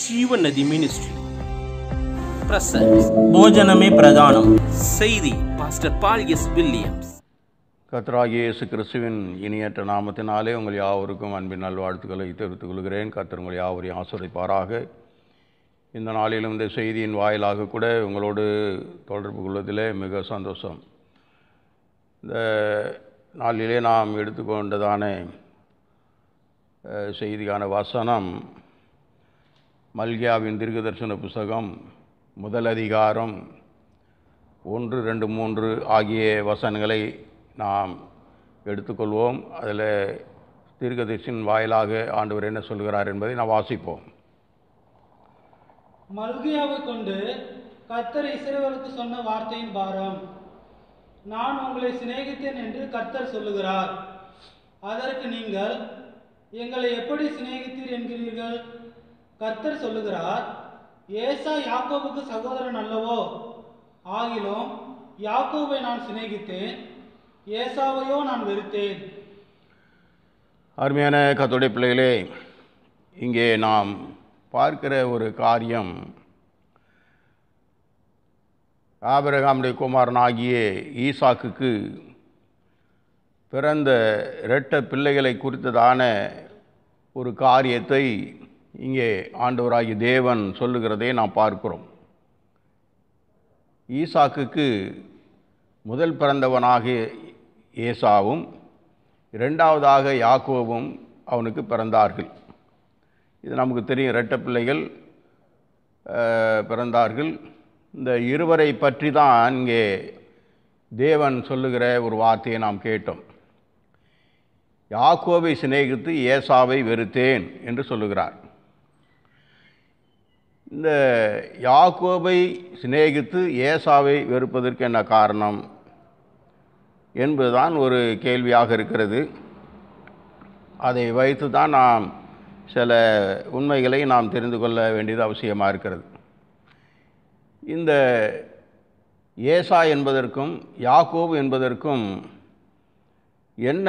ஜீவநதி ministry presence போஜனமே பிரதானம் செய்தி பாஸ்டர் பால் எஸ் வில்லியம்ஸ் கத்ராயேசு கிறிஸ்துவின் இனியற்ற நாமத்தினாலே உங்கள் யாவருக்கும் அன்பின் நல்வாழ்த்துக்களை தெரிவித்துக் கொள்கிறேன் கத்தர் உங்கள் யாவரையும் ஆசிரியப்பாராக இந்த நாளிலும் இந்த செய்தியின் வாயிலாக கூட உங்களோடு தொடர்பு கொள்வதிலே மிக சந்தோஷம் இந்த நாளிலே நாம் எடுத்துக்கொண்டதான செய்திக்கான வசனம் மல்கியாவின் தீர்க்கதர்சன புஸ்தகம் முதல் அதிகாரம் ஒன்று ரெண்டு மூன்று ஆகிய வசனங்களை நாம் எடுத்துக்கொள்வோம் அதில் தீர்க்கதரிசின் வாயிலாக ஆண்டவர் என்ன சொல்கிறார் என்பதை நாம் வாசிப்போம் மல்கியாவை கொண்டு கத்தர் இசைவருக்கு சொன்ன வார்த்தையின் பாரம் நான் உங்களை சிநேகித்தேன் என்று கர்த்தர் சொல்லுகிறார் அதற்கு நீங்கள் எங்களை எப்படி சிநேகித்தீர் என்கிறீர்கள் கர்த்தர் சொல்லுகிறார் ஏசா யாக்கோபுக்கு சகோதரன் அல்லவோ ஆகிலும் யாக்கோபை நான் சிநேகித்தேன் ஏசாவையோ நான் வெறுத்தேன் அருமையான கத்தோடைய பிள்ளைகளே இங்கே நாம் பார்க்கிற ஒரு காரியம் ஆபிரகாமுடைய குமாரனாகிய ஈசாக்குக்கு பிறந்த இரட்ட பிள்ளைகளை குறித்ததான ஒரு காரியத்தை இங்கே ஆண்டவராகிய தேவன் சொல்லுகிறதே நாம் பார்க்கிறோம் ஈசாக்குக்கு முதல் பிறந்தவனாக ஏசாவும் இரண்டாவதாக யாக்கோவும் அவனுக்கு பிறந்தார்கள் இது நமக்கு தெரியும் இரட்ட பிள்ளைகள் பிறந்தார்கள் இந்த இருவரை பற்றி தான் இங்கே தேவன் சொல்லுகிற ஒரு வார்த்தையை நாம் கேட்டோம் யாக்கோவை சிநேகித்து ஏசாவை வெறுத்தேன் என்று சொல்லுகிறார் இந்த யாக்கோபை சிநேகித்து ஏசாவை வெறுப்பதற்கு என்ன காரணம் என்பதுதான் ஒரு கேள்வியாக இருக்கிறது அதை வைத்து தான் நாம் சில உண்மைகளை நாம் தெரிந்து கொள்ள வேண்டியது அவசியமாக இருக்கிறது இந்த ஏசா என்பதற்கும் யாக்கோபு என்பதற்கும் என்ன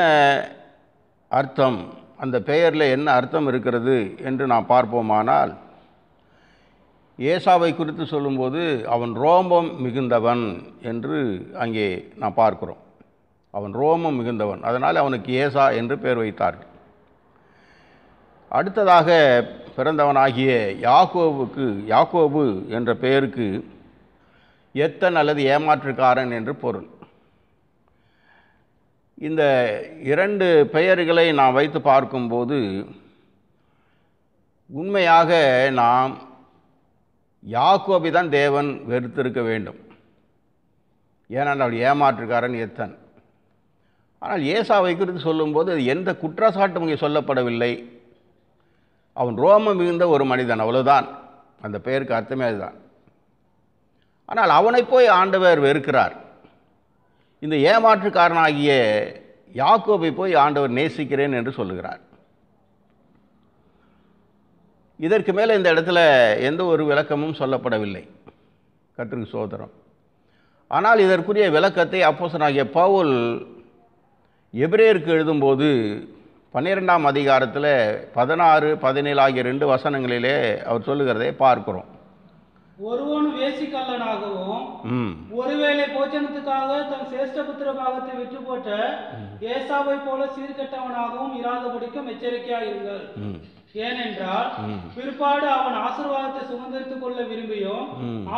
அர்த்தம் அந்த பெயரில் என்ன அர்த்தம் இருக்கிறது என்று நாம் பார்ப்போமானால் ஏசாவை குறித்து சொல்லும்போது அவன் ரோமம் மிகுந்தவன் என்று அங்கே நாம் பார்க்கிறோம் அவன் ரோமம் மிகுந்தவன் அதனால் அவனுக்கு ஏசா என்று பெயர் வைத்தார்கள் அடுத்ததாக பிறந்தவனாகிய யாகோவுக்கு யாகோபு என்ற பெயருக்கு எத்தன் அல்லது ஏமாற்றுக்காரன் என்று பொருள் இந்த இரண்டு பெயர்களை நாம் வைத்து பார்க்கும்போது உண்மையாக நாம் யாக்கோபி தான் தேவன் வெறுத்திருக்க வேண்டும் ஏனால் அவள் ஏமாற்றுக்காரன் எத்தன் ஆனால் ஏசாவை குறித்து சொல்லும்போது அது எந்த குற்றச்சாட்டும் இங்கே சொல்லப்படவில்லை அவன் ரோமம் மிகுந்த ஒரு மனிதன் அவ்வளோதான் அந்த பெயருக்கு அர்த்தமே அதுதான் ஆனால் அவனை போய் ஆண்டவர் வெறுக்கிறார் இந்த ஏமாற்றுக்காரனாகிய யாக்கோபை போய் ஆண்டவர் நேசிக்கிறேன் என்று சொல்லுகிறார் இதற்கு மேலே இந்த இடத்துல எந்த ஒரு விளக்கமும் சொல்லப்படவில்லை கற்றுக்கு சோதரம் ஆனால் இதற்குரிய விளக்கத்தை அப்போசனாகிய பவுல் எபிரேயருக்கு எழுதும்போது பன்னிரெண்டாம் அதிகாரத்தில் பதினாறு பதினேழு ஆகிய ரெண்டு வசனங்களிலே அவர் சொல்லுகிறதை பார்க்குறோம் ஒருவன் வேசிக்கல்லனாகவும் ஒருவேளை போச்சனத்துக்காக தன் சேஷ்ட புத்திர பாகத்தை போட்ட ஏசாவை போல சீர்கட்டவனாகவும் இராதபடிக்கும் எச்சரிக்கையாக இருங்கள் ஏனென்றால் பிற்பாடு அவன் ஆசிர்வாதத்தை சுமந்தரித்துக் கொள்ள விரும்பியும்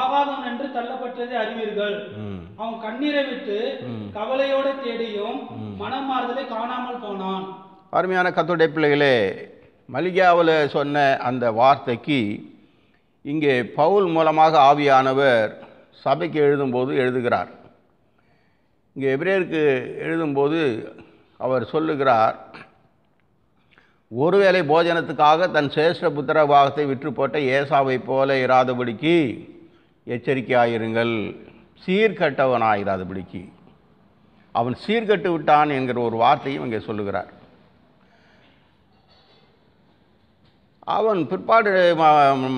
ஆகாதம் என்று தள்ளப்பட்டதை அறிவீர்கள் அவன் கண்ணீரை விட்டு கவலையோட தேடியும் மனம் மாறுதலை காணாமல் போனான் அருமையான கத்துடைய பிள்ளைகளே மலிகாவில் சொன்ன அந்த வார்த்தைக்கு இங்கே பவுல் மூலமாக ஆவியானவர் சபைக்கு எழுதும்போது எழுதுகிறார் இங்கே எபிரேயருக்கு எழுதும்போது அவர் சொல்லுகிறார் ஒருவேளை போஜனத்துக்காக தன் சிரேஷ்ட பாகத்தை விற்று போட்ட ஏசாவை போல இராதபடிக்கு எச்சரிக்கையாயிருங்கள் சீர்கட்டவனாயிராதபடிக்கு அவன் சீர்கட்டு விட்டான் என்கிற ஒரு வார்த்தையும் இங்கே சொல்லுகிறார் அவன் பிற்பாடு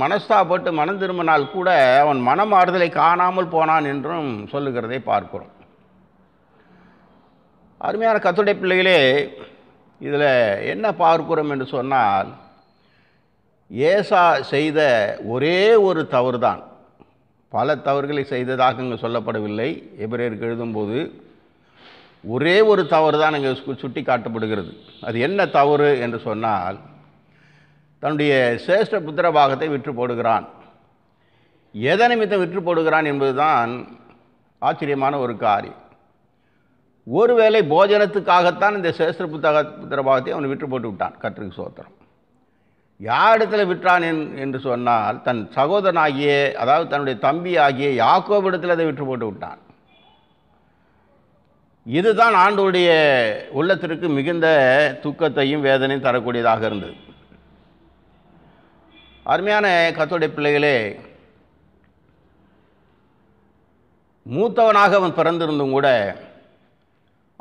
மனஸ்தாப்பட்டு மனம் திரும்பினால் கூட அவன் மனம் ஆறுதலை காணாமல் போனான் என்றும் சொல்லுகிறதை பார்க்கிறோம் அருமையான கத்துடை பிள்ளைகளே இதில் என்ன பார்க்கிறோம் என்று சொன்னால் ஏசா செய்த ஒரே ஒரு தவறு தான் பல தவறுகளை செய்ததாக இங்கே சொல்லப்படவில்லை எபிரேருக்கு எழுதும்போது ஒரே ஒரு தவறு தான் இங்கே சுட்டி காட்டப்படுகிறது அது என்ன தவறு என்று சொன்னால் தன்னுடைய சிரேஷ்ட புத்திர பாகத்தை விற்று போடுகிறான் எதை விற்று போடுகிறான் என்பதுதான் ஆச்சரியமான ஒரு காரியம் ஒருவேளை போஜனத்துக்காகத்தான் இந்த சேஸ்திர புத்தக புத்திரபாகத்தை அவன் விற்று போட்டு விட்டான் கற்றுக்கு சோத்திரம் யார் இடத்துல விற்றான் என்று சொன்னால் தன் சகோதரனாகிய அதாவது தன்னுடைய தம்பி ஆகிய இடத்துல அதை விற்று போட்டு விட்டான் இதுதான் ஆண்டோடைய உள்ளத்திற்கு மிகுந்த துக்கத்தையும் வேதனையும் தரக்கூடியதாக இருந்தது அருமையான கத்தோடைய பிள்ளைகளே மூத்தவனாக அவன் பிறந்திருந்தும் கூட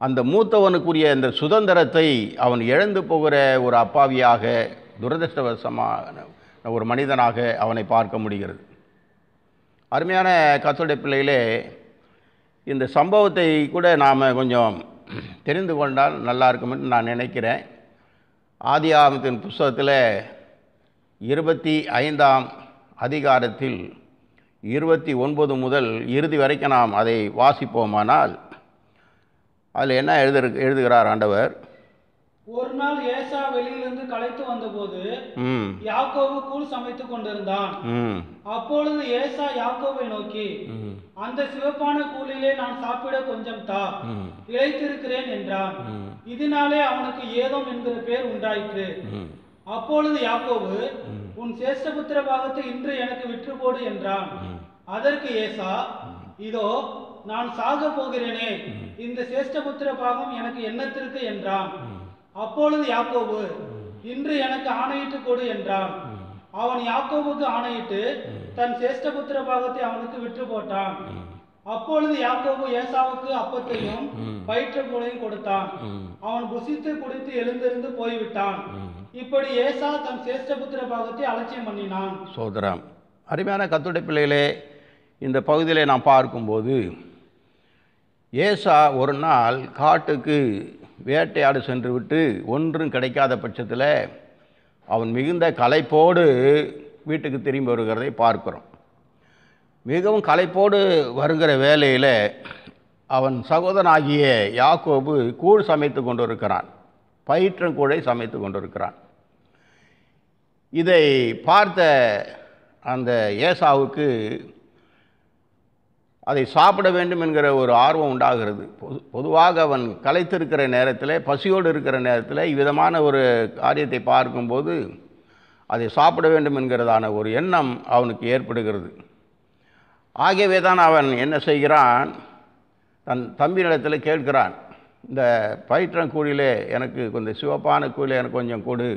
அந்த மூத்தவனுக்குரிய இந்த சுதந்திரத்தை அவன் இழந்து போகிற ஒரு அப்பாவியாக துரதிருஷ்டவசமான ஒரு மனிதனாக அவனை பார்க்க முடிகிறது அருமையான கத்தோடைய பிள்ளைகளே இந்த சம்பவத்தை கூட நாம் கொஞ்சம் தெரிந்து கொண்டால் நல்லா இருக்கும்னு நான் நினைக்கிறேன் ஆதி ஆமத்தின் புஸ்தகத்தில் இருபத்தி ஐந்தாம் அதிகாரத்தில் இருபத்தி ஒன்பது முதல் இறுதி வரைக்கும் நாம் அதை வாசிப்போமானால் அதில் என்ன எழுது எழுதுகிறார் ஆண்டவர் ஒரு நாள் ஏசா வெளியிலிருந்து களைத்து வந்தபோது யாக்கோவு கூழ் சமைத்து கொண்டிருந்தான் அப்பொழுது ஏசா யாக்கோவை நோக்கி அந்த சிவப்பான கூலிலே நான் சாப்பிட கொஞ்சம் தா இழைத்திருக்கிறேன் என்றான் இதனாலே அவனுக்கு ஏதோ என்கிற பேர் உண்டாயிற்று அப்பொழுது யாக்கோவு உன் சேஷ்டபுத்திர பாகத்தை இன்று எனக்கு விற்று போடு என்றான் அதற்கு ஏசா இதோ நான் சாக போகிறேனே இந்த சேஷ்டபுத்திர பாகம் எனக்கு எண்ணத்திற்கு என்றான் அப்பொழுது யாக்கோபு இன்று எனக்கு ஆணையிட்டு கொடு என்றான் அவன் யாக்கோபுக்கு ஆணையிட்டு தன் சேஷ்டபுத்திர பாகத்தை அவனுக்கு விற்று போட்டான் அப்பொழுது யாக்கோபு ஏசாவுக்கு அப்பத்தையும் பயிற்றக்கூடையும் கொடுத்தான் அவன் புசித்து குடித்து எழுந்திருந்து போய்விட்டான் இப்படி ஏசா தன் சேஷ்டபுத்திர பாகத்தை அலட்சியம் பண்ணினான் சோதரம் அருமையான கத்துடை பிள்ளைகளே இந்த பகுதியில் நாம் பார்க்கும்போது ஏசா ஒரு நாள் காட்டுக்கு வேட்டையாடு சென்று விட்டு ஒன்றும் கிடைக்காத பட்சத்தில் அவன் மிகுந்த கலைப்போடு வீட்டுக்கு திரும்பி வருகிறதை பார்க்குறோம் மிகவும் கலைப்போடு வருகிற வேலையில் அவன் சகோதரனாகிய யாக்கோபு கூழ் சமைத்து கொண்டிருக்கிறான் பயிற்றங்கூழை சமைத்து கொண்டிருக்கிறான் இதை பார்த்த அந்த ஏசாவுக்கு அதை சாப்பிட வேண்டும் என்கிற ஒரு ஆர்வம் உண்டாகிறது பொது பொதுவாக அவன் கலைத்திருக்கிற நேரத்தில் பசியோடு இருக்கிற நேரத்தில் இவ்விதமான ஒரு காரியத்தை பார்க்கும்போது அதை சாப்பிட வேண்டும் என்கிறதான ஒரு எண்ணம் அவனுக்கு ஏற்படுகிறது ஆகியவே தான் அவன் என்ன செய்கிறான் தன் தம்பி நிலத்தில் கேட்கிறான் இந்த கூழிலே எனக்கு கொஞ்சம் சிவப்பான கூழில் எனக்கு கொஞ்சம் கொடு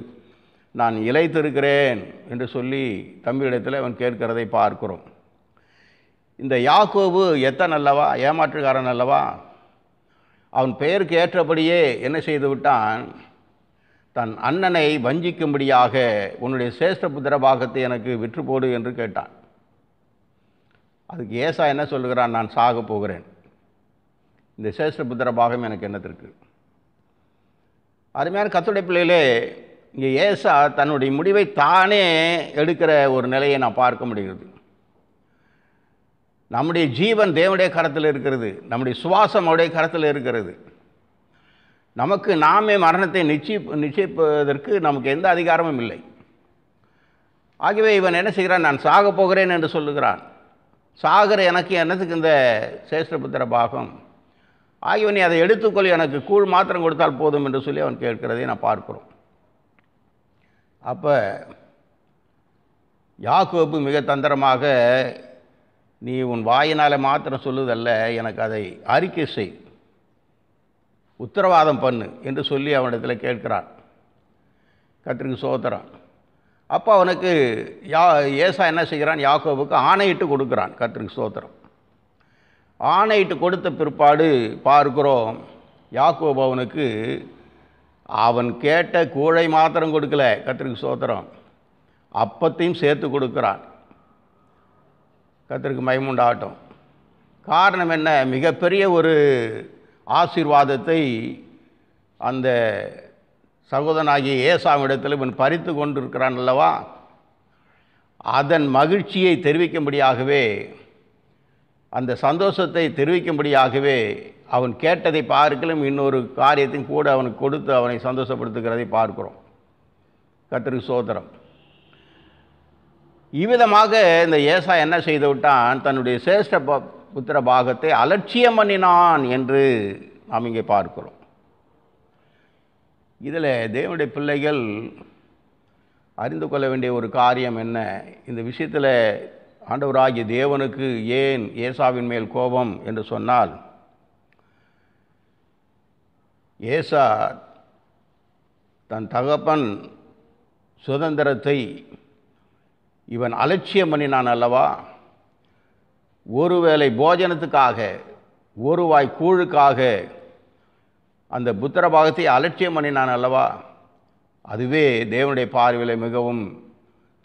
நான் இழைத்திருக்கிறேன் என்று சொல்லி தம்பியிடத்தில் அவன் கேட்கிறதை பார்க்கிறோம் இந்த யாக்கோபு எத்தன் அல்லவா ஏமாற்றுக்காரன் அல்லவா அவன் பெயருக்கு ஏற்றபடியே என்ன செய்து விட்டான் தன் அண்ணனை வஞ்சிக்கும்படியாக உன்னுடைய சேஷ்ட புத்திர பாகத்தை எனக்கு விற்று போடு என்று கேட்டான் அதுக்கு ஏசா என்ன சொல்லுகிறான் நான் சாக போகிறேன் இந்த சேஷ்ட புத்திர பாகம் எனக்கு என்னத்திற்கு அருமையான கத்துடைய பிள்ளையிலே இங்கே ஏசா தன்னுடைய முடிவை தானே எடுக்கிற ஒரு நிலையை நான் பார்க்க முடிகிறது நம்முடைய ஜீவன் தேவனுடைய கரத்தில் இருக்கிறது நம்முடைய சுவாசம் அவருடைய கரத்தில் இருக்கிறது நமக்கு நாமே மரணத்தை நிச்சய நிச்சயிப்பதற்கு நமக்கு எந்த அதிகாரமும் இல்லை ஆகவே இவன் என்ன செய்கிறான் நான் சாக போகிறேன் என்று சொல்லுகிறான் சாகிற எனக்கு என்னத்துக்கு இந்த சேஷ்டபுத்திர பாகம் ஆகியவன் நீ அதை எடுத்துக்கொள் எனக்கு கூழ் மாத்திரம் கொடுத்தால் போதும் என்று சொல்லி அவன் கேட்கிறதை நான் பார்க்குறோம் அப்போ யாக்கோப்பு மிக தந்திரமாக நீ உன் வாயினால் மாத்திரம் சொல்லுதல்ல எனக்கு அதை அறிக்கை செய் உத்தரவாதம் பண்ணு என்று சொல்லி அவனிடத்தில் கேட்கிறான் கத்திரிக்கு சோதரான் அப்போ அவனுக்கு யா ஏசா என்ன செய்கிறான் யாக்கோவுக்கு ஆணையிட்டு கொடுக்குறான் கத்திரிக்கு சோத்திரம் ஆணையிட்டு கொடுத்த பிற்பாடு பார்க்குறோம் யாக்கோபு அவனுக்கு அவன் கேட்ட கூழை மாத்திரம் கொடுக்கல கத்திரிக்கு சோத்திரம் அப்பத்தையும் சேர்த்து கொடுக்குறான் கத்திற்கு மயமுண்டாட்டும் காரணம் என்ன மிகப்பெரிய ஒரு ஆசீர்வாதத்தை அந்த சகோதரனாகிய இடத்தில் இவன் பறித்து கொண்டிருக்கிறான் அல்லவா அதன் மகிழ்ச்சியை தெரிவிக்கும்படியாகவே அந்த சந்தோஷத்தை தெரிவிக்கும்படியாகவே அவன் கேட்டதை பார்க்கலும் இன்னொரு காரியத்தையும் கூட அவனுக்கு கொடுத்து அவனை சந்தோஷப்படுத்துகிறதை பார்க்குறோம் கத்திரி சோதரம் இவ்விதமாக இந்த ஏசா என்ன செய்து விட்டான் தன்னுடைய சேஷ்ட புத்திர பாகத்தை அலட்சியம் பண்ணினான் என்று நாம் இங்கே பார்க்கிறோம் இதில் தேவனுடைய பிள்ளைகள் அறிந்து கொள்ள வேண்டிய ஒரு காரியம் என்ன இந்த விஷயத்தில் ஆண்டவராகிய தேவனுக்கு ஏன் ஏசாவின் மேல் கோபம் என்று சொன்னால் ஏசா தன் தகப்பன் சுதந்திரத்தை இவன் அலட்சியம் பண்ணினான் அல்லவா ஒருவேளை போஜனத்துக்காக ஒரு வாய் கூழுக்காக அந்த புத்திர பாகத்தை அலட்சியம் பண்ணினான் அல்லவா அதுவே தேவனுடைய பார்வையில் மிகவும்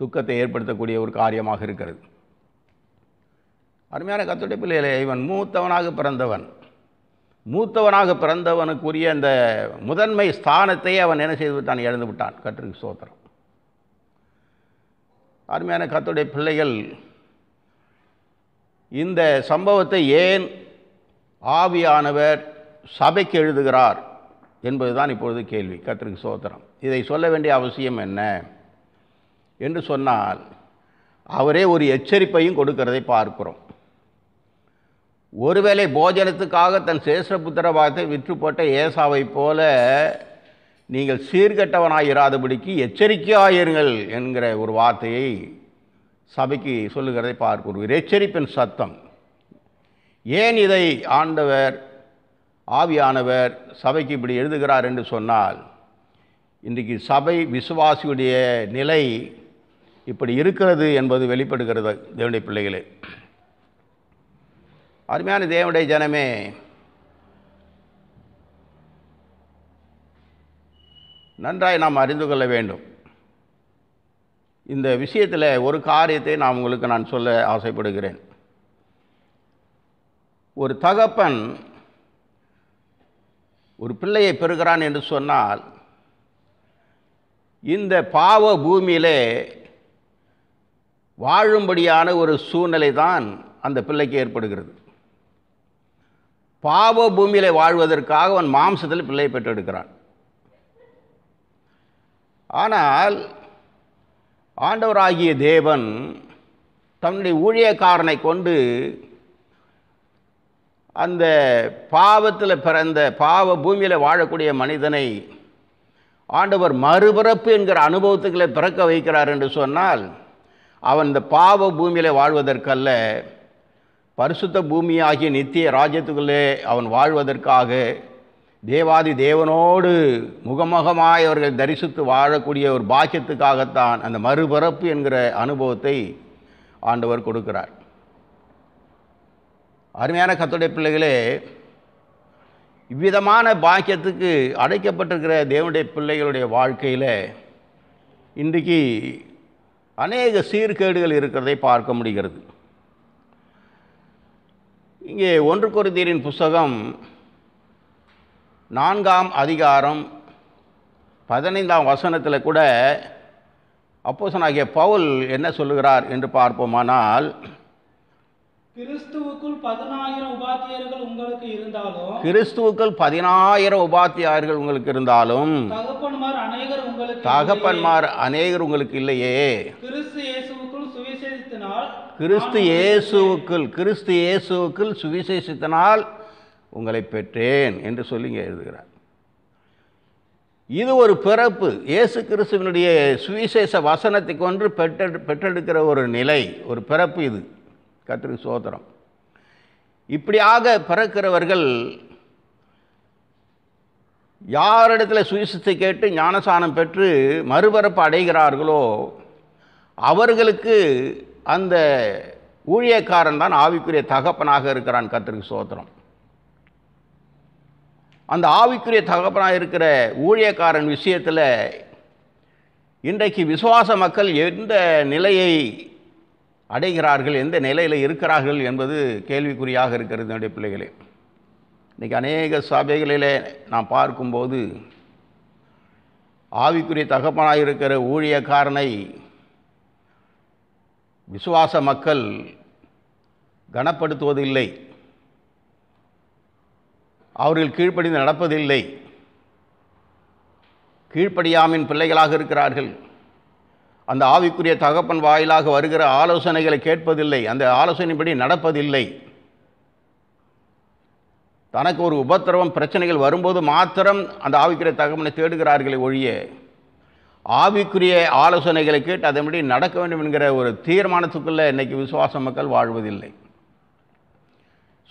துக்கத்தை ஏற்படுத்தக்கூடிய ஒரு காரியமாக இருக்கிறது அருமையான கத்துடைய பிள்ளைகளே இவன் மூத்தவனாக பிறந்தவன் மூத்தவனாக பிறந்தவனுக்குரிய அந்த முதன்மை ஸ்தானத்தை அவன் என்ன செய்து விட்டான் இழந்து விட்டான் கற்றுக்கு சோத்திரம் அருமையான கத்துடைய பிள்ளைகள் இந்த சம்பவத்தை ஏன் ஆவியானவர் சபைக்கு எழுதுகிறார் என்பதுதான் இப்பொழுது கேள்வி கத்திரிக்கு சோத்திரம் இதை சொல்ல வேண்டிய அவசியம் என்ன என்று சொன்னால் அவரே ஒரு எச்சரிப்பையும் கொடுக்கிறதை பார்க்கிறோம் ஒருவேளை போஜனத்துக்காக தன் சேஷ வார்த்தை விற்றுப்போட்ட ஏசாவை போல நீங்கள் சீர்கெட்டவனாய் இராதபடிக்கு எச்சரிக்கையாயிருங்கள் என்கிற ஒரு வார்த்தையை சபைக்கு சொல்லுகிறதை பார்க்க ஒரு எச்சரிப்பின் சத்தம் ஏன் இதை ஆண்டவர் ஆவியானவர் சபைக்கு இப்படி எழுதுகிறார் என்று சொன்னால் இன்றைக்கு சபை விசுவாசியுடைய நிலை இப்படி இருக்கிறது என்பது வெளிப்படுகிறது தேவனுடைய பிள்ளைகளே அருமையான தேவனுடைய ஜனமே நன்றாய் நாம் அறிந்து கொள்ள வேண்டும் இந்த விஷயத்தில் ஒரு காரியத்தை நான் உங்களுக்கு நான் சொல்ல ஆசைப்படுகிறேன் ஒரு தகப்பன் ஒரு பிள்ளையை பெறுகிறான் என்று சொன்னால் இந்த பாவ பூமியிலே வாழும்படியான ஒரு சூழ்நிலை தான் அந்த பிள்ளைக்கு ஏற்படுகிறது பாவ பூமியில் வாழ்வதற்காக அவன் மாம்சத்தில் பிள்ளையை பெற்றெடுக்கிறான் ஆனால் ஆண்டவராகிய தேவன் தன்னுடைய ஊழியக்காரனை கொண்டு அந்த பாவத்தில் பிறந்த பாவ பூமியில் வாழக்கூடிய மனிதனை ஆண்டவர் மறுபிறப்பு என்கிற அனுபவத்துக்களை பிறக்க வைக்கிறார் என்று சொன்னால் அவன் இந்த பாவ பூமியில் வாழ்வதற்கல்ல பரிசுத்த பூமியாகிய நித்திய ராஜ்யத்துக்குள்ளே அவன் வாழ்வதற்காக தேவாதி தேவனோடு முகமுகமாய் அவர்கள் தரிசித்து வாழக்கூடிய ஒரு பாக்கியத்துக்காகத்தான் அந்த மறுபிறப்பு என்கிற அனுபவத்தை ஆண்டவர் கொடுக்கிறார் அருமையான கத்தோடைய பிள்ளைகளே இவ்விதமான பாக்கியத்துக்கு அடைக்கப்பட்டிருக்கிற தேவனுடைய பிள்ளைகளுடைய வாழ்க்கையில் இன்றைக்கு அநேக சீர்கேடுகள் இருக்கிறதை பார்க்க முடிகிறது இங்கே ஒன்று குருந்தீரின் புஸ்தகம் நான்காம் அதிகாரம் பதினைந்தாம் வசனத்தில் கூட அப்போசனாகிய பவுல் என்ன சொல்லுகிறார் என்று பார்ப்போமானால் கிறிஸ்துவுக்குள் பதினாயிரம் உபாத்தியர்கள் உங்களுக்கு இருந்தாலும் கிறிஸ்துவுக்குள் பதினாயிரம் உபாத்தியார்கள் உங்களுக்கு இருந்தாலும் தகப்பன்மார் அநேகர் உங்களுக்கு தகப்பன்மார் அநேகர் உங்களுக்கு இல்லையே கிறிஸ்து இயேசுவுக்குள் சுவிசேஷத்தினால் கிறிஸ்து இயேசுவுக்குள் கிறிஸ்து இயேசுக்குள் சுவிசேஷத்தினால் உங்களை பெற்றேன் என்று சொல்லி இங்கே எழுதுகிறார் இது ஒரு பிறப்பு இயேசு கிறிஸ்துவனுடைய சுவிசேஷ வசனத்தை கொன்று பெற்றெடு பெற்றெடுக்கிற ஒரு நிலை ஒரு பிறப்பு இது கத்திரி சோதரம் இப்படியாக பிறக்கிறவர்கள் யாரிடத்தில் சுவிசத்தை கேட்டு ஞானசானம் பெற்று மறுபரப்பு அடைகிறார்களோ அவர்களுக்கு அந்த ஊழியக்காரன் தான் ஆவிக்குரிய தகப்பனாக இருக்கிறான் கத்திரிக்கு சோத்திரம் அந்த ஆவிக்குரிய தகப்பனாக இருக்கிற ஊழியக்காரன் விஷயத்தில் இன்றைக்கு விசுவாச மக்கள் எந்த நிலையை அடைகிறார்கள் எந்த நிலையில் இருக்கிறார்கள் என்பது கேள்விக்குறியாக இருக்கிறது என்னுடைய பிள்ளைகளே இன்றைக்கி அநேக சபைகளிலே நான் பார்க்கும்போது ஆவிக்குரிய தகப்பனாக இருக்கிற ஊழியக்காரனை விசுவாச மக்கள் கனப்படுத்துவதில்லை அவர்கள் கீழ்ப்படிந்து நடப்பதில்லை கீழ்ப்படியாமின் பிள்ளைகளாக இருக்கிறார்கள் அந்த ஆவிக்குரிய தகப்பன் வாயிலாக வருகிற ஆலோசனைகளை கேட்பதில்லை அந்த ஆலோசனைப்படி நடப்பதில்லை தனக்கு ஒரு உபத்திரவம் பிரச்சனைகள் வரும்போது மாத்திரம் அந்த ஆவிக்குரிய தகப்பனை தேடுகிறார்களே ஒழிய ஆவிக்குரிய ஆலோசனைகளை கேட்டு அதன்படி நடக்க வேண்டும் என்கிற ஒரு தீர்மானத்துக்குள்ளே இன்றைக்கி விசுவாச மக்கள் வாழ்வதில்லை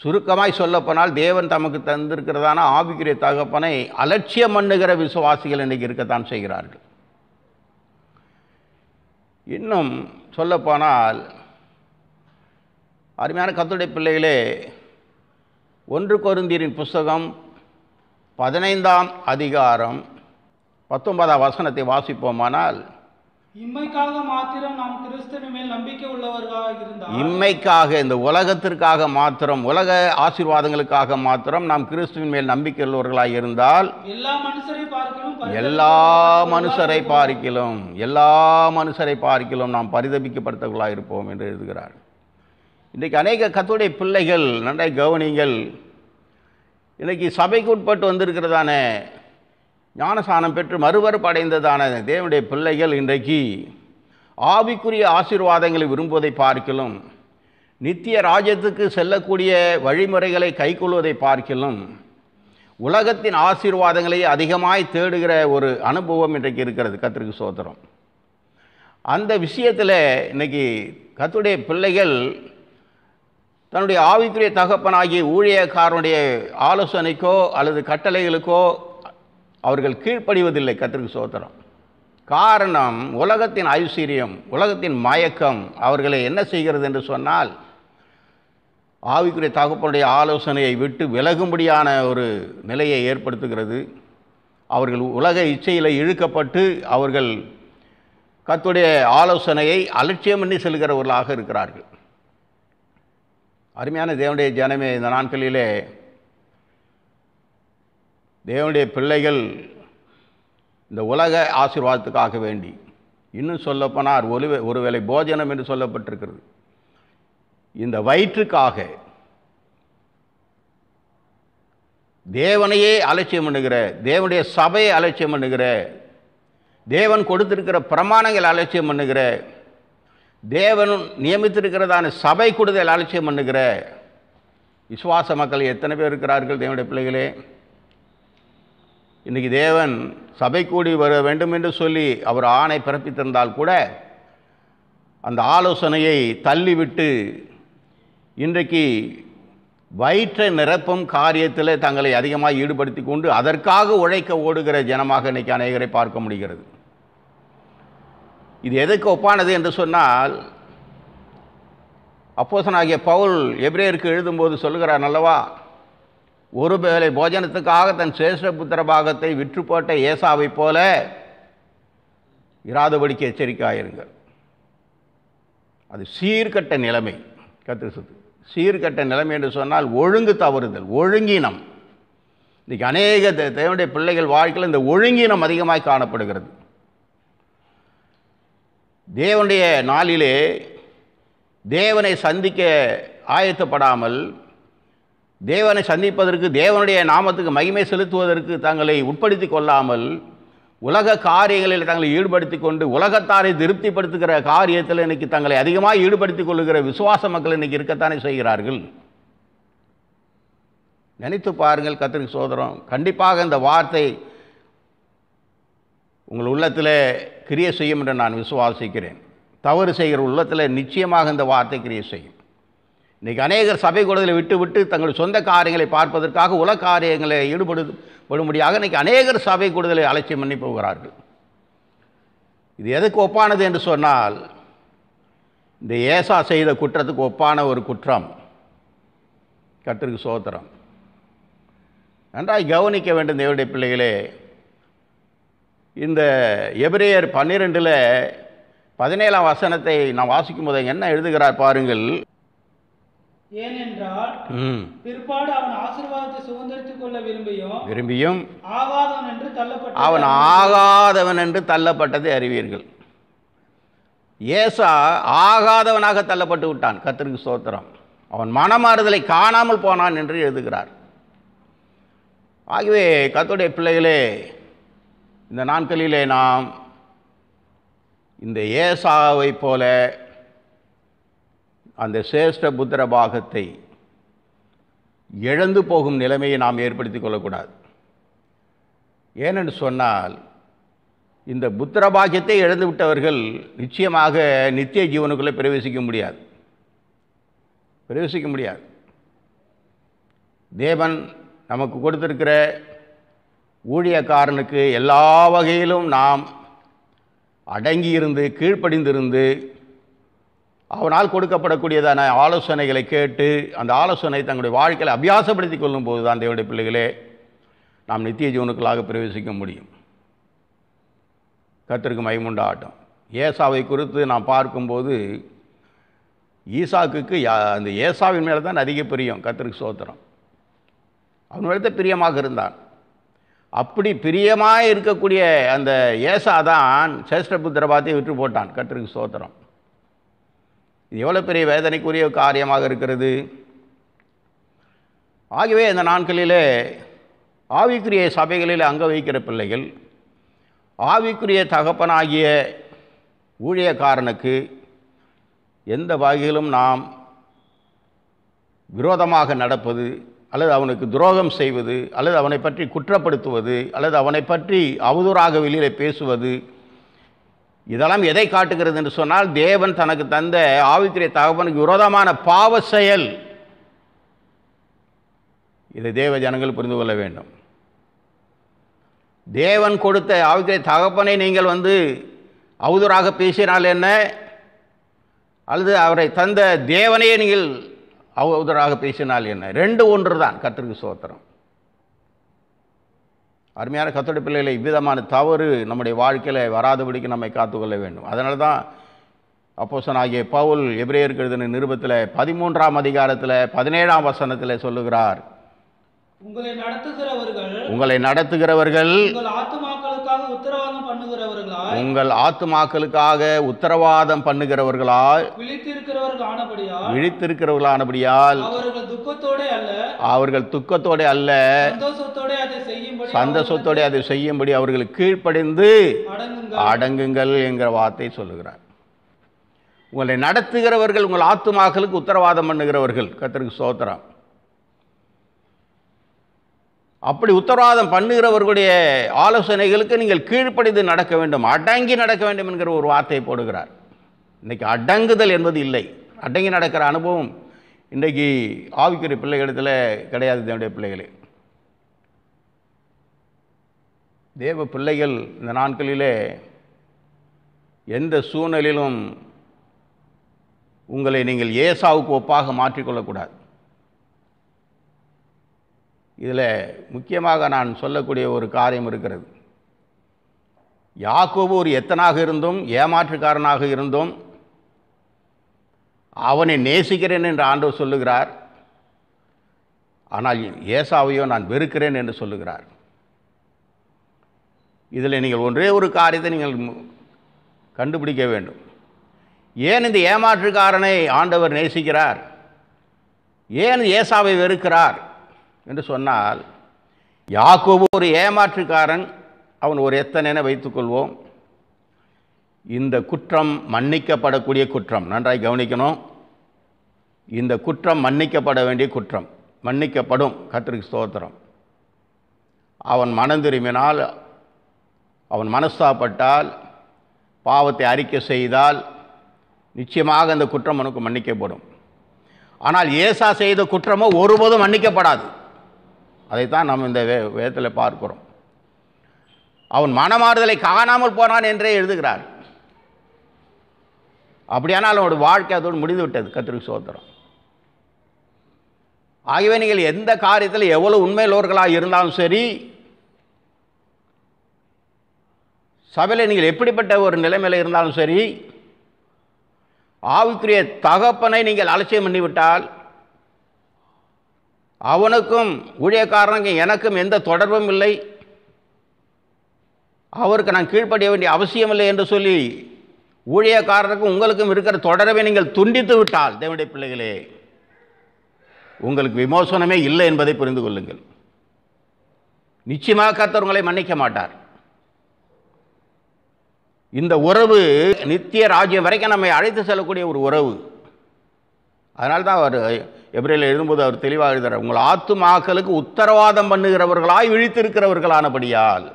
சுருக்கமாய் சொல்லப்போனால் தேவன் தமக்கு தந்திருக்கிறதான ஆவிக்குரிய தகப்பனை அலட்சியம் பண்ணுகிற விசுவாசிகள் இன்றைக்கி இருக்கத்தான் செய்கிறார்கள் இன்னும் சொல்லப்போனால் அருமையான கத்துடைய பிள்ளைகளே ஒன்று கொருந்தீரின் புஸ்தகம் பதினைந்தாம் அதிகாரம் பத்தொன்பதாம் வசனத்தை வாசிப்போமானால் இம்மைக்காக இந்த உலகத்திற்காக மாத்திரம் உலக ஆசீர்வாதங்களுக்காக மாத்திரம் நாம் கிறிஸ்துவின் மேல் நம்பிக்கை உள்ளவர்களாக இருந்தால் எல்லா மனுஷரை பார்க்கிலும் எல்லா மனுஷரை பார்க்கிலும் எல்லா மனுஷரை நாம் பரிதபிக்கப்படுத்தவர்களாக இருப்போம் என்று எழுதுகிறார் இன்றைக்கு அநேக கத்துடைய பிள்ளைகள் நன்றாய் கவனிங்கள் இன்றைக்கி சபைக்கு உட்பட்டு வந்திருக்கிறதானே ஞானசானம் பெற்று மறுவறுப்பு அடைந்ததான தேவனுடைய பிள்ளைகள் இன்றைக்கு ஆவிக்குரிய ஆசீர்வாதங்களை விரும்புவதை பார்க்கலும் நித்திய ராஜ்யத்துக்கு செல்லக்கூடிய வழிமுறைகளை கைக்கொள்வதை பார்க்கலும் உலகத்தின் ஆசீர்வாதங்களை அதிகமாய் தேடுகிற ஒரு அனுபவம் இன்றைக்கு இருக்கிறது கத்திரிக்கு சோதரம் அந்த விஷயத்தில் இன்றைக்கி கத்துடைய பிள்ளைகள் தன்னுடைய ஆவிக்குரிய தகப்பனாகிய ஊழியக்காரனுடைய ஆலோசனைக்கோ அல்லது கட்டளைகளுக்கோ அவர்கள் கீழ்ப்படிவதில்லை கத்திற்கு சோத்திரம் காரணம் உலகத்தின் ஐஸ்வர்யம் உலகத்தின் மயக்கம் அவர்களை என்ன செய்கிறது என்று சொன்னால் ஆவிக்குரிய தகப்பனுடைய ஆலோசனையை விட்டு விலகும்படியான ஒரு நிலையை ஏற்படுத்துகிறது அவர்கள் உலக இச்சையில் இழுக்கப்பட்டு அவர்கள் கத்துடைய ஆலோசனையை அலட்சியம் பண்ணி செல்கிறவர்களாக இருக்கிறார்கள் அருமையான தேவனுடைய ஜனமே இந்த நாட்களிலே தேவனுடைய பிள்ளைகள் இந்த உலக ஆசீர்வாதத்துக்காக வேண்டி இன்னும் சொல்லப்போனால் ஒரு ஒருவேளை போஜனம் என்று சொல்லப்பட்டிருக்கிறது இந்த வயிற்றுக்காக தேவனையே அலட்சியம் பண்ணுகிற தேவனுடைய சபையை அலட்சியம் பண்ணுகிற தேவன் கொடுத்திருக்கிற பிரமாணங்களை அலட்சியம் பண்ணுகிற தேவன் நியமித்திருக்கிறதான சபை கொடுதல் அலட்சியம் பண்ணுகிற விசுவாச மக்கள் எத்தனை பேர் இருக்கிறார்கள் தேவனுடைய பிள்ளைகளே இன்றைக்கி தேவன் சபை கூடி வர வேண்டும் என்று சொல்லி அவர் ஆணை பிறப்பித்திருந்தால் கூட அந்த ஆலோசனையை தள்ளிவிட்டு இன்றைக்கு வயிற்றை நிரப்பும் காரியத்தில் தங்களை அதிகமாக ஈடுபடுத்தி கொண்டு அதற்காக உழைக்க ஓடுகிற ஜனமாக இன்றைக்கி அநேகரை பார்க்க முடிகிறது இது எதற்கு ஒப்பானது என்று சொன்னால் அப்போசனாகிய பவுல் எப்ரேயருக்கு எழுதும்போது சொல்லுகிறார் அல்லவா ஒருவேளை போஜனத்துக்காக தன் சேஷபுத்திர பாகத்தை விற்றுப்போட்ட ஏசாவை போல இராதபடிக்கு எச்சரிக்கையாயிருங்கள் அது சீர்கட்ட நிலைமை கத்திர சுத்து சீர்கட்ட நிலைமை என்று சொன்னால் ஒழுங்கு தவறுதல் ஒழுங்கினம் இன்றைக்கி அநேக தேவனுடைய பிள்ளைகள் வாழ்க்கையில் இந்த ஒழுங்கினம் அதிகமாக காணப்படுகிறது தேவனுடைய நாளிலே தேவனை சந்திக்க ஆயத்தப்படாமல் தேவனை சந்திப்பதற்கு தேவனுடைய நாமத்துக்கு மகிமை செலுத்துவதற்கு தங்களை உட்படுத்தி கொள்ளாமல் உலக காரியங்களில் தங்களை ஈடுபடுத்தி கொண்டு உலகத்தாரை திருப்திப்படுத்துகிற காரியத்தில் இன்னைக்கு தங்களை அதிகமாக ஈடுபடுத்திக் கொள்ளுகிற விசுவாச மக்கள் இன்னைக்கு இருக்கத்தானே செய்கிறார்கள் நினைத்து பாருங்கள் கத்திரிக்க சோதரம் கண்டிப்பாக இந்த வார்த்தை உங்கள் உள்ளத்தில் கிரிய செய்யும் என்று நான் விசுவாசிக்கிறேன் தவறு செய்கிற உள்ளத்தில் நிச்சயமாக இந்த வார்த்தை கிரிய செய்யும் இன்றைக்கி அநேகர் சபை கூடத்தில் விட்டு விட்டு தங்கள் சொந்த காரியங்களை பார்ப்பதற்காக உலக காரியங்களை ஈடுபடும்படியாக இன்றைக்கி அநேகர் சபை கூடுதலை அலட்சியம் பண்ணி போகிறார்கள் இது எதுக்கு ஒப்பானது என்று சொன்னால் இந்த ஏசா செய்த குற்றத்துக்கு ஒப்பான ஒரு குற்றம் கற்றுக்கு சோத்திரம் நன்றாய் கவனிக்க வேண்டும் தேவடைய பிள்ளைகளே இந்த எபிரேயர் பன்னிரெண்டில் பதினேழாம் வசனத்தை நான் வாசிக்கும் போது என்ன எழுதுகிறார் பாருங்கள் ஏனென்றால் பிற்பாடு அவன் ஆசீர்வாதத்தை சுதந்திரித்துக் கொள்ள விரும்பியும் விரும்பியும் ஆகாதவன் என்று தள்ளப்பட்ட அவன் ஆகாதவன் என்று தள்ளப்பட்டதை அறிவீர்கள் ஏசா ஆகாதவனாக தள்ளப்பட்டு விட்டான் கத்திற்கு சோத்திரம் அவன் மனமாறுதலை காணாமல் போனான் என்று எழுதுகிறார் ஆகவே கத்துடைய பிள்ளைகளே இந்த நாட்களிலே நாம் இந்த ஏசாவை போல அந்த சிரேஷ்ட புத்திர பாகத்தை இழந்து போகும் நிலைமையை நாம் ஏற்படுத்தி கொள்ளக்கூடாது ஏனென்று சொன்னால் இந்த புத்திர பாக்கியத்தை இழந்து விட்டவர்கள் நிச்சயமாக நித்திய ஜீவனுக்குள்ளே பிரவேசிக்க முடியாது பிரவேசிக்க முடியாது தேவன் நமக்கு கொடுத்திருக்கிற ஊழியக்காரனுக்கு எல்லா வகையிலும் நாம் அடங்கியிருந்து கீழ்ப்படிந்திருந்து அவனால் கொடுக்கப்படக்கூடியதான ஆலோசனைகளை கேட்டு அந்த ஆலோசனை தங்களுடைய வாழ்க்கையில் அபியாசப்படுத்தி கொள்ளும் போது தான் தேவடைய பிள்ளைகளே நாம் நித்திய ஜீவனுக்களாக பிரவேசிக்க முடியும் கத்திற்கு மைமுண்டா ஆட்டம் ஏசாவை குறித்து நாம் பார்க்கும்போது ஈசாக்குக்கு அந்த ஏசாவின் மேலே தான் அதிக பிரியம் கத்திற்கு சோத்திரம் அவன் மேலே தான் பிரியமாக இருந்தான் அப்படி பிரியமாக இருக்கக்கூடிய அந்த ஏசா தான் சேஷ்டபுத்திரபாத்தையை விட்டு போட்டான் கத்திற்கு சோத்திரம் இது எவ்வளோ பெரிய வேதனைக்குரிய காரியமாக இருக்கிறது ஆகவே இந்த நாட்களிலே ஆவிக்குரிய சபைகளில் அங்க வகிக்கிற பிள்ளைகள் ஆவிக்குரிய தகப்பனாகிய ஊழியக்காரனுக்கு எந்த வகையிலும் நாம் விரோதமாக நடப்பது அல்லது அவனுக்கு துரோகம் செய்வது அல்லது அவனை பற்றி குற்றப்படுத்துவது அல்லது அவனை பற்றி அவதூறாக வெளியில் பேசுவது இதெல்லாம் எதை காட்டுகிறது என்று சொன்னால் தேவன் தனக்கு தந்த ஆவிக்குரிய தகவனுக்கு விரோதமான பாவ செயல் இதை தேவ ஜனங்கள் புரிந்து கொள்ள வேண்டும் தேவன் கொடுத்த ஆவிக்குரிய தகப்பனை நீங்கள் வந்து அவதூறாக பேசினால் என்ன அல்லது அவரை தந்த தேவனையே நீங்கள் அவதூறாக பேசினால் என்ன ரெண்டு ஒன்று தான் கத்திரிக்கு சோத்திரம் அருமையான கத்தோட பிள்ளைகளை இவ்விதமான தவறு நம்முடைய வாழ்க்கையில் வராதபடிக்கு நம்மை காத்துக்கொள்ள வேண்டும் அதனால தான் அப்போசன் ஆகிய பவுல் எப்படியே இருக்கிறது நிருபத்தில் பதிமூன்றாம் அதிகாரத்தில் பதினேழாம் வசனத்தில் சொல்லுகிறார் உங்களை நடத்துகிறவர்கள் உங்களை நடத்துகிறவர்கள் உத்தரவாதம் உங்கள் ஆத்துமாக்களுக்காக உத்தரவாதம் பண்ணுகிறவர்களால் விழித்திருக்கிறவர்களானபடியால் அவர்கள் துக்கத்தோட அல்ல சந்தோஷத்தோட அதை செய்யும்படி அவர்கள் கீழ்ப்படைந்து அடங்குங்கள் என்கிற வார்த்தை சொல்லுகிறார் உங்களை நடத்துகிறவர்கள் உங்கள் ஆத்துமாக்களுக்கு உத்தரவாதம் பண்ணுகிறவர்கள் கத்திரிக்கு சோத்திரம் அப்படி உத்தரவாதம் பண்ணுகிறவர்களுடைய ஆலோசனைகளுக்கு நீங்கள் கீழ்ப்படிந்து நடக்க வேண்டும் அடங்கி நடக்க வேண்டும் என்கிற ஒரு வார்த்தையை போடுகிறார் இன்றைக்கி அடங்குதல் என்பது இல்லை அடங்கி நடக்கிற அனுபவம் இன்றைக்கு ஆவிக்குரிய பிள்ளைகளிடத்தில் கிடையாது தேவனுடைய பிள்ளைகளே தேவ பிள்ளைகள் இந்த நாட்களிலே எந்த சூழ்நிலையிலும் உங்களை நீங்கள் ஏசாவுக்கு ஒப்பாக மாற்றிக்கொள்ளக்கூடாது இதில் முக்கியமாக நான் சொல்லக்கூடிய ஒரு காரியம் இருக்கிறது யாக்கோபு ஒரு எத்தனாக இருந்தும் ஏமாற்றுக்காரனாக இருந்தும் அவனை நேசிக்கிறேன் என்று ஆண்டவர் சொல்லுகிறார் ஆனால் ஏசாவையோ நான் வெறுக்கிறேன் என்று சொல்லுகிறார் இதில் நீங்கள் ஒன்றே ஒரு காரியத்தை நீங்கள் கண்டுபிடிக்க வேண்டும் ஏன் இந்த ஏமாற்றுக்காரனை ஆண்டவர் நேசிக்கிறார் ஏன் ஏசாவை வெறுக்கிறார் என்று சொன்னால் யாக்கோபு ஒரு ஏமாற்றுக்காரன் அவன் ஒரு எத்தனை வைத்துக்கொள்வோம் இந்த குற்றம் மன்னிக்கப்படக்கூடிய குற்றம் நன்றாய் கவனிக்கணும் இந்த குற்றம் மன்னிக்கப்பட வேண்டிய குற்றம் மன்னிக்கப்படும் கத்திரிக்கு ஸ்தோத்திரம் அவன் மனம் திரும்பினால் அவன் மனஸ்தாப்பட்டால் பாவத்தை அறிக்கை செய்தால் நிச்சயமாக அந்த குற்றம் அவனுக்கு மன்னிக்கப்படும் ஆனால் ஏசா செய்த குற்றமோ ஒருபோதும் மன்னிக்கப்படாது அதைத்தான் நாம் இந்த வே வேதத்தில் பார்க்குறோம் அவன் மனமாறுதலை காணாமல் போனான் என்றே எழுதுகிறார் அப்படியானால் அவனோட வாழ்க்கை அதோடு முடிந்து விட்டது கத்திரி சோதரம் ஆகியவை நீங்கள் எந்த காரியத்தில் எவ்வளோ உண்மையுள்ளவர்களாக இருந்தாலும் சரி சபையில் நீங்கள் எப்படிப்பட்ட ஒரு நிலைமையில் இருந்தாலும் சரி ஆவிக்குரிய தகப்பனை நீங்கள் அலட்சியம் பண்ணிவிட்டால் அவனுக்கும் ஊழியக்காரனுக்கு எனக்கும் எந்த தொடர்பும் இல்லை அவருக்கு நான் கீழ்ப்படிய வேண்டிய அவசியமில்லை என்று சொல்லி ஊழியக்காரருக்கும் உங்களுக்கும் இருக்கிற தொடர்பை நீங்கள் துண்டித்து விட்டால் தேவடைய பிள்ளைகளே உங்களுக்கு விமோசனமே இல்லை என்பதை புரிந்து கொள்ளுங்கள் நிச்சயமாக கத்தவங்களை மன்னிக்க மாட்டார் இந்த உறவு நித்திய ராஜ்யம் வரைக்கும் நம்மை அழைத்து செல்லக்கூடிய ஒரு உறவு அதனால்தான் அவர் எப்படியில் எழுதும்போது அவர் தெளிவாக எழுதுகிறார் உங்கள் ஆத்துமாக்களுக்கு உத்தரவாதம் பண்ணுகிறவர்களாய் விழித்திருக்கிறவர்களானபடியால்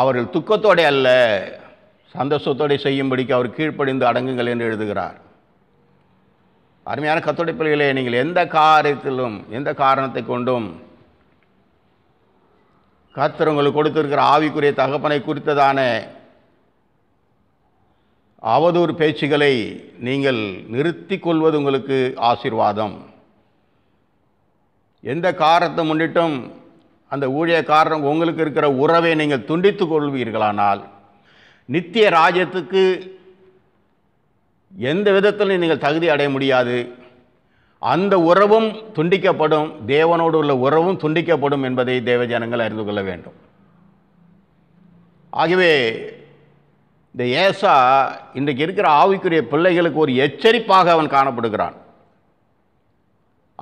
அவர்கள் துக்கத்தோடே அல்ல சந்தோஷத்தோடு செய்யும்படிக்கு அவர் கீழ்ப்படிந்து அடங்குங்கள் என்று எழுதுகிறார் அருமையான கத்தோடை பிள்ளைகளே நீங்கள் எந்த காரியத்திலும் எந்த காரணத்தை கொண்டும் கத்தர் உங்களுக்கு கொடுத்திருக்கிற ஆவிக்குரிய தகப்பனை குறித்ததான அவதூறு பேச்சுகளை நீங்கள் நிறுத்தி கொள்வது உங்களுக்கு ஆசிர்வாதம் எந்த காரணத்தை முன்னிட்டும் அந்த ஊழிய காரணம் உங்களுக்கு இருக்கிற உறவை நீங்கள் துண்டித்து கொள்வீர்களானால் நித்திய ராஜ்யத்துக்கு எந்த விதத்திலும் நீங்கள் தகுதி அடைய முடியாது அந்த உறவும் துண்டிக்கப்படும் தேவனோடு உள்ள உறவும் துண்டிக்கப்படும் என்பதை தேவஜனங்கள் அறிந்து கொள்ள வேண்டும் ஆகவே இந்த ஏசா இன்றைக்கு இருக்கிற ஆவிக்குரிய பிள்ளைகளுக்கு ஒரு எச்சரிப்பாக அவன் காணப்படுகிறான்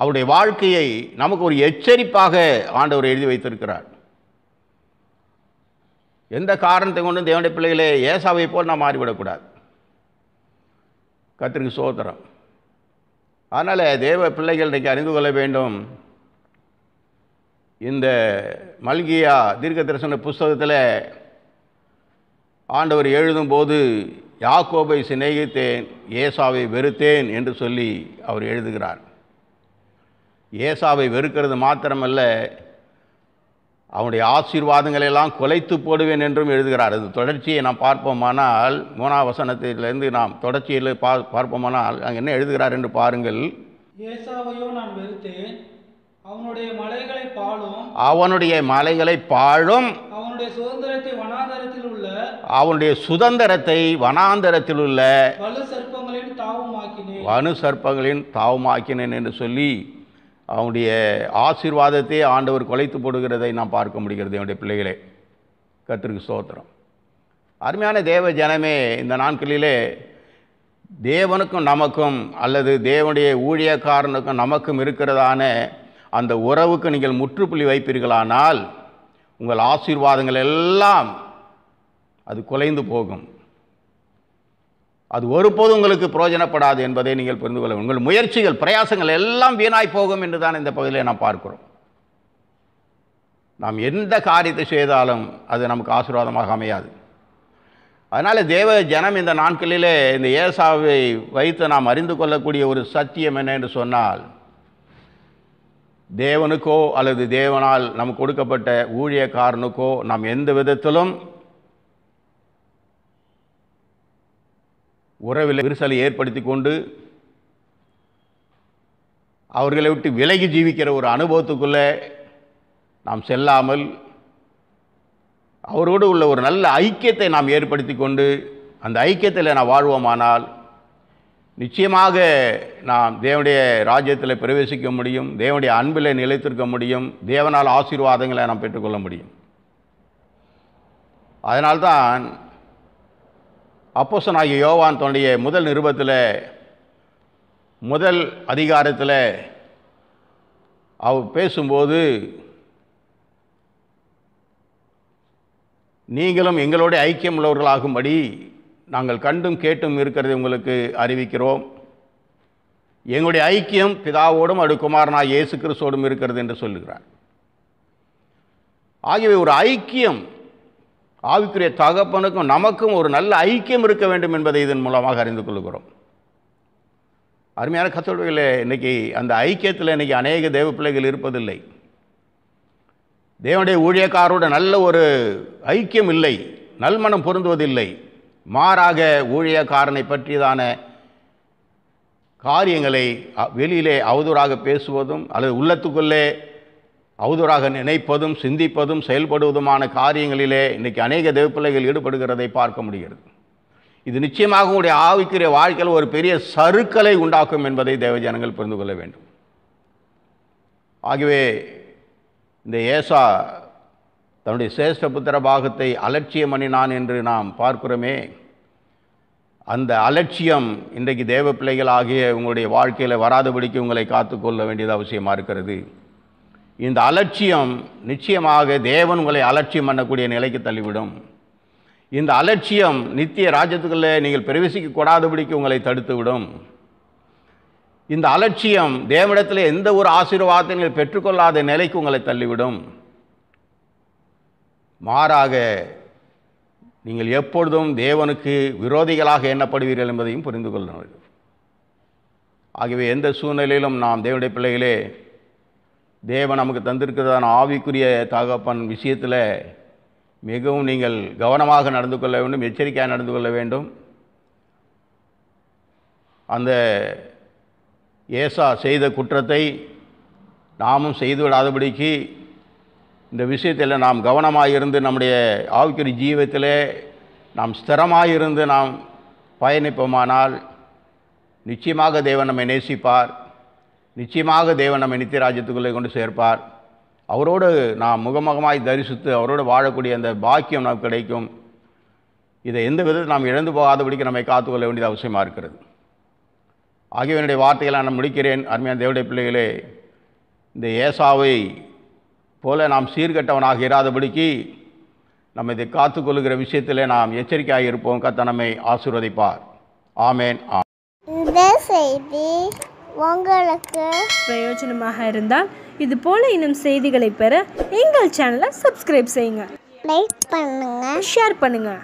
அவருடைய வாழ்க்கையை நமக்கு ஒரு எச்சரிப்பாக ஆண்டவர் எழுதி வைத்திருக்கிறார் எந்த காரணத்தை கொண்டும் தேவனுடைய பிள்ளைகளே ஏசாவை போல் நாம் மாறிவிடக்கூடாது கத்திரிக்கு சோதரம் அதனால் தேவ பிள்ளைகள் இன்றைக்கு அறிந்து கொள்ள வேண்டும் இந்த மல்கியா தீர்க்க தரிசன புஸ்தகத்தில் ஆண்டவர் எழுதும்போது யாக்கோபை சிநேகித்தேன் ஏசாவை வெறுத்தேன் என்று சொல்லி அவர் எழுதுகிறார் ஏசாவை வெறுக்கிறது மாத்திரமல்ல அவனுடைய ஆசீர்வாதங்களெல்லாம் கொலைத்து போடுவேன் என்றும் எழுதுகிறார் அது தொடர்ச்சியை நாம் பார்ப்போமானால் மோனா வசனத்திலிருந்து நாம் தொடர்ச்சியில் பா பார்ப்போமானால் அங்கே என்ன எழுதுகிறார் என்று பாருங்கள் ஏசாவையோ நான் வெறுத்தேன் அவனுடைய மலைகளை பாழும் அவனுடைய மலைகளை பாழும் அவனுடைய சுதந்திரத்தை வனாந்தரத்தில் உள்ள அவனுடைய சுதந்திரத்தை வனாந்தரத்தில் உள்ள வலு சர்ப்பங்களின் தாவமாக்கினேன் வனு சர்ப்பங்களின் தாவமாக்கினேன் என்று சொல்லி அவனுடைய ஆசீர்வாதத்தை ஆண்டவர் கொலைத்து போடுகிறதை நாம் பார்க்க முடிகிறது என்னுடைய பிள்ளைகளே கத்திற்கு சோத்திரம் அருமையான தேவ ஜனமே இந்த நாட்களிலே தேவனுக்கும் நமக்கும் அல்லது தேவனுடைய ஊழியக்காரனுக்கும் நமக்கும் இருக்கிறதான அந்த உறவுக்கு நீங்கள் முற்றுப்புள்ளி வைப்பீர்களானால் உங்கள் ஆசீர்வாதங்கள் எல்லாம் அது குலைந்து போகும் அது ஒருபோதும் உங்களுக்கு பிரயோஜனப்படாது என்பதை நீங்கள் புரிந்து கொள்ள உங்கள் முயற்சிகள் பிரயாசங்கள் எல்லாம் வீணாய் போகும் என்று தான் இந்த பகுதியில் நாம் பார்க்கிறோம் நாம் எந்த காரியத்தை செய்தாலும் அது நமக்கு ஆசீர்வாதமாக அமையாது அதனால் தேவ ஜனம் இந்த நாட்களிலே இந்த ஏசாவை வைத்து நாம் அறிந்து கொள்ளக்கூடிய ஒரு சத்தியம் என்ன என்று சொன்னால் தேவனுக்கோ அல்லது தேவனால் நம் கொடுக்கப்பட்ட ஊழியக்காரனுக்கோ நாம் எந்த விதத்திலும் உறவில் விரிசலை ஏற்படுத்தி கொண்டு அவர்களை விட்டு விலகி ஜீவிக்கிற ஒரு அனுபவத்துக்குள்ளே நாம் செல்லாமல் அவரோடு உள்ள ஒரு நல்ல ஐக்கியத்தை நாம் ஏற்படுத்தி கொண்டு அந்த ஐக்கியத்தில் நாம் வாழ்வோமானால் நிச்சயமாக நாம் தேவனுடைய ராஜ்யத்தில் பிரவேசிக்க முடியும் தேவனுடைய அன்பில் நிலைத்திருக்க முடியும் தேவனால் ஆசீர்வாதங்களை நாம் பெற்றுக்கொள்ள முடியும் அதனால்தான் அப்போசனாகிய யோவான் தன்னுடைய முதல் நிருபத்தில் முதல் அதிகாரத்தில் அவர் பேசும்போது நீங்களும் எங்களுடைய ஐக்கியம் உள்ளவர்களாகும்படி நாங்கள் கண்டும் கேட்டும் இருக்கிறதை உங்களுக்கு அறிவிக்கிறோம் எங்களுடைய ஐக்கியம் பிதாவோடும் அடுக்குமாரனா இயேசு கிறிஸ்தோடும் இருக்கிறது என்று சொல்லுகிறார் ஆகியவை ஒரு ஐக்கியம் ஆவிக்குரிய தகப்பனுக்கும் நமக்கும் ஒரு நல்ல ஐக்கியம் இருக்க வேண்டும் என்பதை இதன் மூலமாக அறிந்து கொள்கிறோம் அருமையான கத்தோடுகளே இன்றைக்கி அந்த ஐக்கியத்தில் இன்றைக்கி அநேக தேவ பிள்ளைகள் இருப்பதில்லை தேவனுடைய ஊழியக்காரோட நல்ல ஒரு ஐக்கியம் இல்லை நல்மனம் பொருந்துவதில்லை மாறாக ஊழியக்காரனை பற்றியதான காரியங்களை வெளியிலே அவதூறாக பேசுவதும் அல்லது உள்ளத்துக்குள்ளே அவதூறாக நினைப்பதும் சிந்திப்பதும் செயல்படுவதுமான காரியங்களிலே இன்றைக்கு அநேக தேவப்பிள்ளைகள் ஈடுபடுகிறதை பார்க்க முடிகிறது இது நிச்சயமாக உங்களுடைய ஆவிக்குரிய வாழ்க்கையில் ஒரு பெரிய சருக்களை உண்டாக்கும் என்பதை தேவஜனங்கள் புரிந்து கொள்ள வேண்டும் ஆகவே இந்த ஏசா தன்னுடைய சிரேஷ்ட புத்திர பாகத்தை அலட்சியம் பண்ணினான் என்று நாம் பார்க்கிறோமே அந்த அலட்சியம் இன்றைக்கு தேவ பிள்ளைகள் ஆகிய உங்களுடைய வாழ்க்கையில் வராதபடிக்கு உங்களை காத்துக்கொள்ள வேண்டியது அவசியமாக இருக்கிறது இந்த அலட்சியம் நிச்சயமாக தேவன் உங்களை அலட்சியம் பண்ணக்கூடிய நிலைக்கு தள்ளிவிடும் இந்த அலட்சியம் நித்திய ராஜ்யத்துக்குள்ளே நீங்கள் பிரவேசிக்க கூடாதபடிக்கு உங்களை தடுத்துவிடும் இந்த அலட்சியம் தேவனிடத்தில் எந்த ஒரு ஆசீர்வாதத்தை நீங்கள் பெற்றுக்கொள்ளாத நிலைக்கு உங்களை தள்ளிவிடும் மாறாக நீங்கள் எப்பொழுதும் தேவனுக்கு விரோதிகளாக எண்ணப்படுவீர்கள் என்பதையும் புரிந்து கொள்ள ஆகவே எந்த சூழ்நிலையிலும் நாம் தேவனுடைய பிள்ளைகளே தேவன் நமக்கு தந்திருக்கிறதான ஆவிக்குரிய தகப்பன் விஷயத்தில் மிகவும் நீங்கள் கவனமாக நடந்து கொள்ள வேண்டும் எச்சரிக்கையாக நடந்து கொள்ள வேண்டும் அந்த ஏசா செய்த குற்றத்தை நாமும் செய்து விடாதபடிக்கு இந்த விஷயத்தில் நாம் கவனமாக இருந்து நம்முடைய ஆவிக்குறி ஜீவத்திலே நாம் ஸ்திரமாக இருந்து நாம் பயணிப்போமானால் நிச்சயமாக தேவன் நம்மை நேசிப்பார் நிச்சயமாக தேவன் நம்மை ராஜ்யத்துக்குள்ளே கொண்டு சேர்ப்பார் அவரோடு நாம் முகமுகமாய் தரிசித்து அவரோடு வாழக்கூடிய அந்த பாக்கியம் நமக்கு கிடைக்கும் இதை எந்த விதத்தில் நாம் இழந்து போகாதபடிக்கு நம்மை காத்துக்கொள்ள வேண்டியது அவசியமாக இருக்கிறது ஆகியவனுடைய வார்த்தைகளை நான் முடிக்கிறேன் அருமையான தேவடைய பிள்ளைகளே இந்த ஏசாவை போல நாம் சீர்கட்டவனாக இராதபடிக்கு நம்ம இதை காத்துக்கொள்கிற விஷயத்தில் நாம் எச்சரிக்கையாக இருப்போம் கத்தனமை ஆசீர்வதிப்பார் ஆமேன் ஆ செய்தி உங்களுக்கு பிரயோஜனமாக இருந்தால் இது போல இன்னும் செய்திகளை பெற எங்கள் சேனலை சப்ஸ்கிரைப் செய்யுங்க லைக் பண்ணுங்க ஷேர் பண்ணுங்க